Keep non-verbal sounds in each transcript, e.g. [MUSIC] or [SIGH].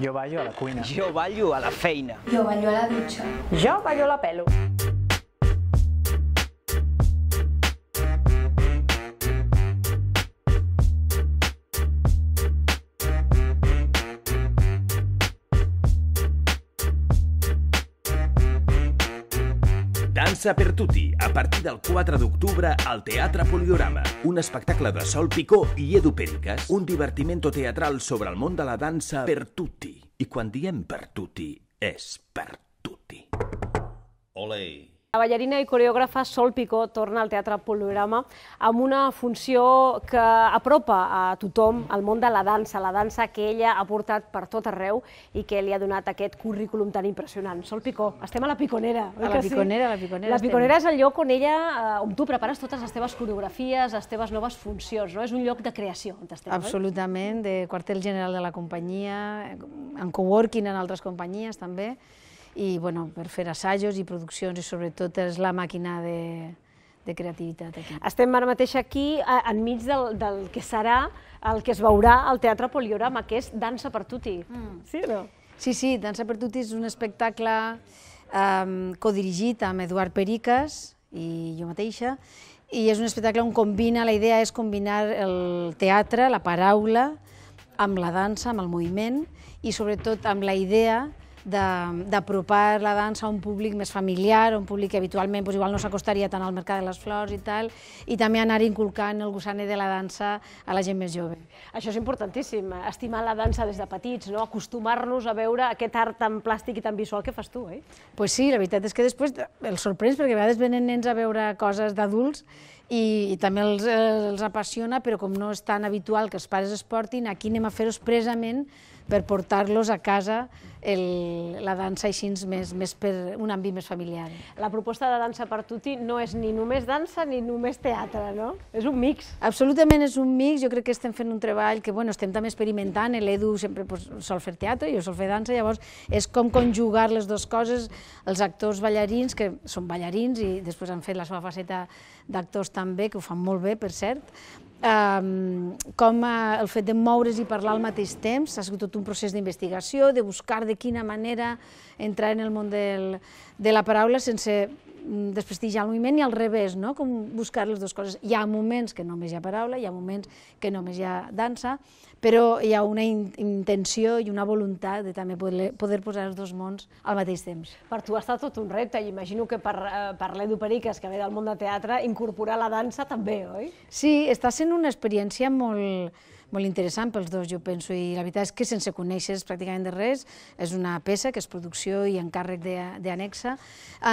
Jo ballo a la cuina. Jo ballo a la feina. Jo ballo a la dutxa. Jo ballo a la pelo. Barça per tutti, a partir del 4 d'octubre al Teatre Poliorama. Un espectacle de Sol Picó i Edu Pericas. un divertimento teatral sobre el món de la dansa per tutti. I quan diem per tutti, és per tutti. Olé! La ballarina i coreògrafa Sol Picó torna al Teatre Poliorama amb una funció que apropa a tothom al món de la dansa, la dansa que ella ha portat per tot arreu i que li ha donat aquest currículum tan impressionant. Sol Picó, estem a la Piconera, a la que Piconera, sí? La Piconera, la Piconera estem... és el lloc on ella, eh, on tu prepares totes les teves coreografies, les teves noves funcions, no? És un lloc de creació on estem, Absolutament, oi? de quartel general de la companyia, en coworking en altres companyies també, i bueno, per fer assajos i produccions i sobretot és la màquina de, de creativitat aquí. Estem ara mateix aquí enmig del, del que serà el que es veurà al Teatre Poliorama, que és Dansa per Tutti. Mm. Sí o no? Sí, sí, Dansa per Tutti és un espectacle um, codirigit amb Eduard Pericas i jo mateixa, i és un espectacle on combina, la idea és combinar el teatre, la paraula, amb la dansa, amb el moviment, i sobretot amb la idea d'apropar la dansa a un públic més familiar, un públic que habitualment doncs, igual no s'acostaria tant al mercat de les flors i tal, i també anar inculcant el gusaner de la dansa a la gent més jove. Això és importantíssim, estimar la dansa des de petits, no? acostumar-nos a veure aquest art tan plàstic i tan visual que fas tu, eh? Pues sí, la veritat és que després el sorprens, perquè a vegades venen nens a veure coses d'adults i, i també els, eh, els apassiona, però com no és tan habitual que els pares es portin, aquí anem a fer-ho expressament per portar-los a casa el, la dansa així més, més per un àmbit més familiar. La proposta de dansa per tutti no és ni només dansa ni només teatre, no? És un mix. Absolutament és un mix, jo crec que estem fent un treball que bueno, estem també experimentant, l'Edu sempre pues, sol fer teatre, jo sol fer dansa, llavors és com conjugar les dues coses, els actors ballarins, que són ballarins i després han fet la seva faceta d'actors també, que ho fan molt bé, per cert, com eh, el fet de moure's i parlar al mateix temps, ha sigut tot un procés d'investigació, de buscar de quina manera entrar en el món del, de la paraula sense Mm, desprestigiar el moviment i al revés, no? com buscar les dues coses. Hi ha moments que només hi ha paraula, hi ha moments que només hi ha dansa, però hi ha una in intenció i una voluntat de també poder, poder posar els dos mons al mateix temps. Per tu ha estat tot un repte, i imagino que per, eh, per l'Edu Periques, que ve del món de teatre, incorporar la dansa també, oi? Sí, està sent una experiència molt molt interessant pels dos, jo penso, i la veritat és que sense conèixer pràcticament de res, és una peça que és producció i encàrrec d'Anexa,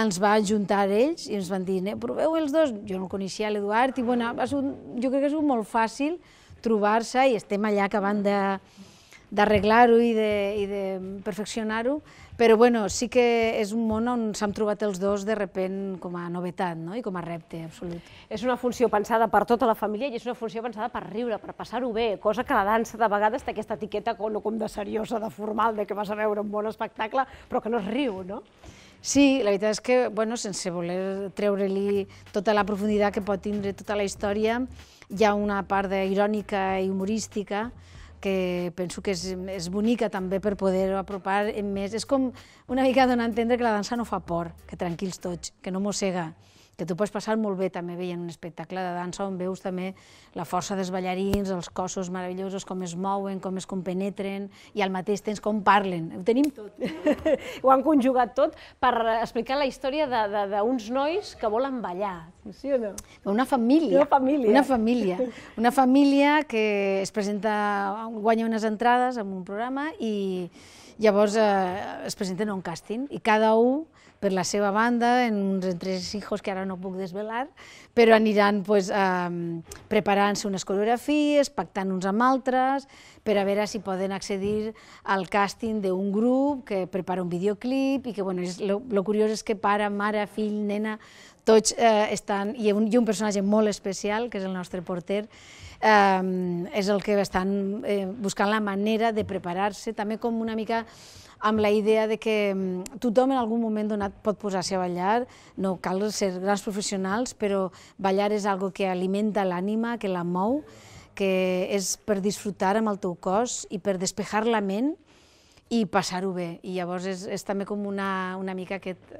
ens va ajuntar ells i ens van dir, eh, proveu els dos, jo no el coneixia l'Eduard, i bueno, va ser un, jo crec que és molt fàcil trobar-se i estem allà acabant de, d'arreglar-ho i de, i de perfeccionar-ho, però bueno, sí que és un món on s'han trobat els dos de repent com a novetat no? i com a repte absolut. És una funció pensada per tota la família i és una funció pensada per riure, per passar-ho bé, cosa que la dansa de vegades té aquesta etiqueta no com de seriosa, de formal, de que vas a veure un bon espectacle, però que no es riu, no? Sí, la veritat és que, bueno, sense voler treure-li tota la profunditat que pot tindre tota la història, hi ha una part irònica i humorística, que penso que és, és bonica també per poder-ho apropar més. És com una mica donar a entendre que la dansa no fa por, que tranquils tots, que no mossega, que tu pots passar molt bé també veient un espectacle de dansa on veus també la força dels ballarins, els cossos meravellosos, com es mouen, com es compenetren i al mateix temps com parlen. Ho tenim tot. [LAUGHS] Ho han conjugat tot per explicar la història d'uns nois que volen ballar, sí o no? Una família. Una família. Una família, una família que es presenta, guanya unes entrades en un programa i Llavors eh, es presenten a un càsting i cada un per la seva banda, en uns hijos que ara no puc desvelar, però aniran pues, eh, preparant-se unes coreografies, pactant uns amb altres, per a veure si poden accedir al càsting d'un grup que prepara un videoclip i que, bueno, és, lo, lo curiós és que pare, mare, fill, nena, tots eh, estan, i un, i un personatge molt especial, que és el nostre porter, eh, és el que estan eh, buscant la manera de preparar-se, també com una mica amb la idea de que tothom en algun moment donat pot posar-se a ballar, no cal ser grans professionals, però ballar és algo que alimenta l'ànima, que la mou, que és per disfrutar amb el teu cos i per despejar la ment i passar-ho bé. I llavors és, és també com una, una mica aquest,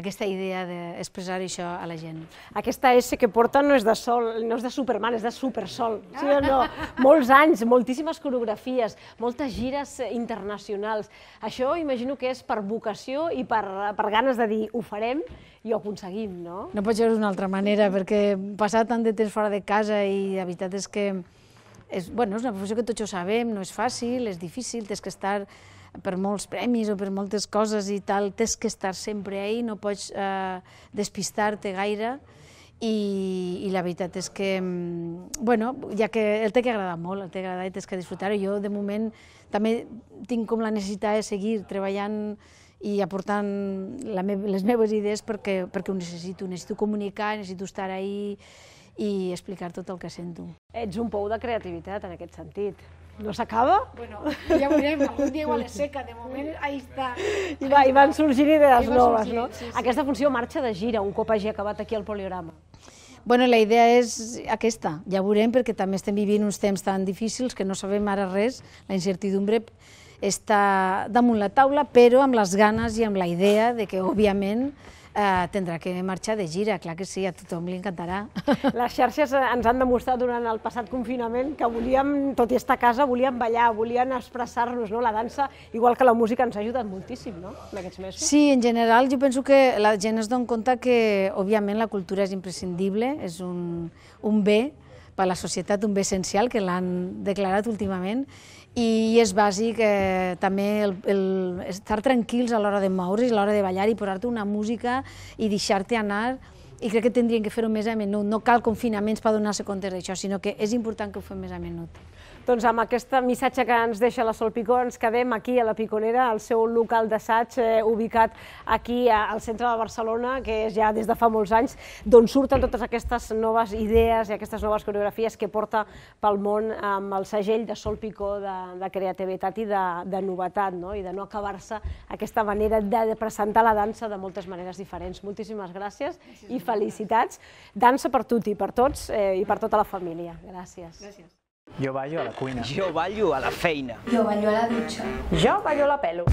aquesta idea d'expressar això a la gent. Aquesta S que porta no és de sol, no és de Superman, és de Supersol. Sí o no? [LAUGHS] Molts anys, moltíssimes coreografies, moltes gires internacionals. Això imagino que és per vocació i per, per ganes de dir ho farem i ho aconseguim, no? No pot ser d'una altra manera, perquè passar tant de temps fora de casa i la veritat és que és, bueno, és una professió que tots ho sabem, no és fàcil, és difícil, tens que estar per molts premis o per moltes coses i tal, tens que estar sempre ahí, no pots eh, despistar-te gaire i, i la veritat és que, mm, bueno, ja que el té que agradar molt, el té que agradar i tens que disfrutar-ho. Jo, de moment, també tinc com la necessitat de seguir treballant i aportant la me les meves idees perquè, perquè ho necessito. Necessito comunicar, necessito estar ahí i explicar tot el que sento. Ets un pou de creativitat en aquest sentit no s'acaba? Bueno, ja veurem, algun dia igual es seca, de moment ahí està. I, va, i van sorgir idees I noves, sorgir, no? Sí, sí. Aquesta funció marxa de gira, un cop hagi acabat aquí el poliorama. Bueno, la idea és aquesta, ja veurem, perquè també estem vivint uns temps tan difícils que no sabem ara res, la incertidumbre està damunt la taula, però amb les ganes i amb la idea de que, òbviament, eh, tindrà que marxar de gira, clar que sí, a tothom li encantarà. [LAUGHS] Les xarxes eh, ens han demostrat durant el passat confinament que volíem, tot i estar a casa, volíem ballar, volien expressar-nos, no? La dansa, igual que la música, ens ha ajudat moltíssim, no?, en aquests mesos. Sí, en general, jo penso que la gent es dona compte que, òbviament, la cultura és imprescindible, és un, un bé per a la societat, un bé essencial, que l'han declarat últimament, i és bàsic eh, també el, el estar tranquils a l'hora de moure's, a l'hora de ballar i posar-te una música i deixar-te anar i crec que tindrien que fer-ho més a menut. No cal confinaments per donar-se compte d'això, sinó que és important que ho fem més a menut. Doncs amb aquest missatge que ens deixa la Sol Picó ens quedem aquí a la Piconera, al seu local d'assaig eh, ubicat aquí a, eh, al centre de Barcelona, que és ja des de fa molts anys, d'on surten totes aquestes noves idees i aquestes noves coreografies que porta pel món amb el segell de Sol Picó de, de creativitat i de, de novetat, no? i de no acabar-se aquesta manera de, de presentar la dansa de moltes maneres diferents. Moltíssimes gràcies i felicitats. Dansa per tu i per tots eh, i per tota la família. Gràcies. Gràcies. Jo ballo a la cuina. Jo ballo a la feina. Jo ballo a la dutxa. Jo ballo a la pelo.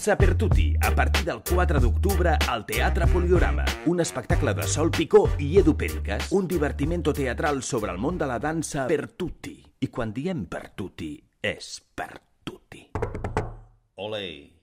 Barça per tutti, a partir del 4 d'octubre al Teatre Poliorama. Un espectacle de Sol Picó i Edu Penques, un divertimento teatral sobre el món de la dansa per tutti. I quan diem per tutti, és per tutti. Olé!